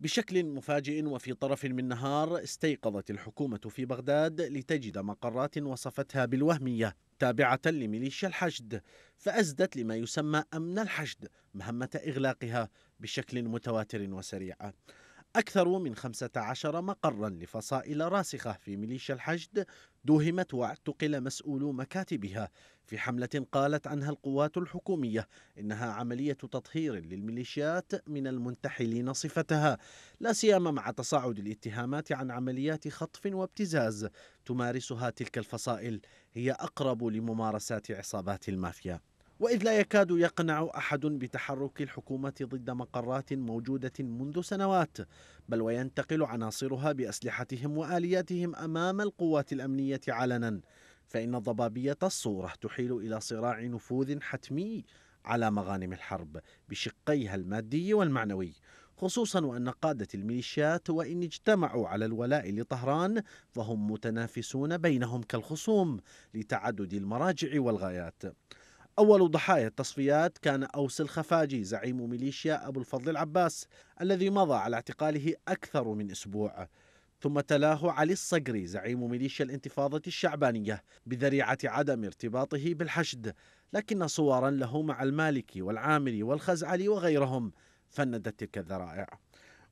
بشكل مفاجئ وفي طرف من نهار استيقظت الحكومة في بغداد لتجد مقرات وصفتها بالوهمية تابعة لميليشيا الحشد فأزدت لما يسمى أمن الحشد مهمة إغلاقها بشكل متواتر وسريع أكثر من 15 مقرا لفصائل راسخة في ميليشيا الحشد دوهمت واعتقل مسؤولو مكاتبها في حملة قالت عنها القوات الحكومية إنها عملية تطهير للميليشيات من المنتحلين صفتها لا سيما مع تصاعد الاتهامات عن عمليات خطف وابتزاز تمارسها تلك الفصائل هي أقرب لممارسات عصابات المافيا وإذ لا يكاد يقنع أحد بتحرك الحكومة ضد مقرات موجودة منذ سنوات بل وينتقل عناصرها بأسلحتهم وآلياتهم أمام القوات الأمنية علنا فإن ضبابية الصورة تحيل إلى صراع نفوذ حتمي على مغانم الحرب بشقيها المادي والمعنوي خصوصا وأن قادة الميليشيات وإن اجتمعوا على الولاء لطهران فهم متنافسون بينهم كالخصوم لتعدد المراجع والغايات أول ضحايا التصفيات كان أوس الخفاجي زعيم ميليشيا أبو الفضل العباس الذي مضى على اعتقاله أكثر من أسبوع ثم تلاه علي الصقري زعيم ميليشيا الانتفاضة الشعبانية بذريعة عدم ارتباطه بالحشد لكن صورا له مع المالكي والعامري والخزعلي وغيرهم فندت تلك الذرائع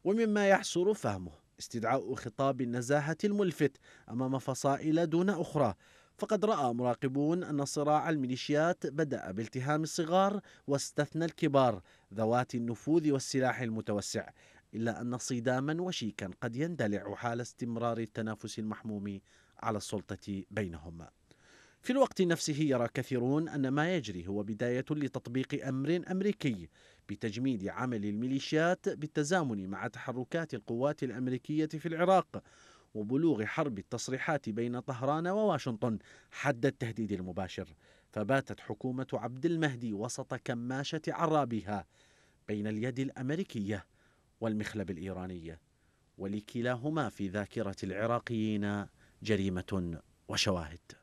ومما يحصر فهمه استدعاء خطاب النزاهة الملفت أمام فصائل دون أخرى فقد رأى مراقبون أن صراع الميليشيات بدأ بالتهام الصغار واستثنى الكبار ذوات النفوذ والسلاح المتوسع إلا أن صداما وشيكا قد يندلع حال استمرار التنافس المحموم على السلطة بينهم في الوقت نفسه يرى كثيرون أن ما يجري هو بداية لتطبيق أمر أمريكي بتجميد عمل الميليشيات بالتزامن مع تحركات القوات الأمريكية في العراق وبلوغ حرب التصريحات بين طهران وواشنطن حد التهديد المباشر فباتت حكومة عبد المهدي وسط كماشة عرابها بين اليد الأمريكية والمخلب الإيراني ولكلاهما في ذاكرة العراقيين جريمة وشواهد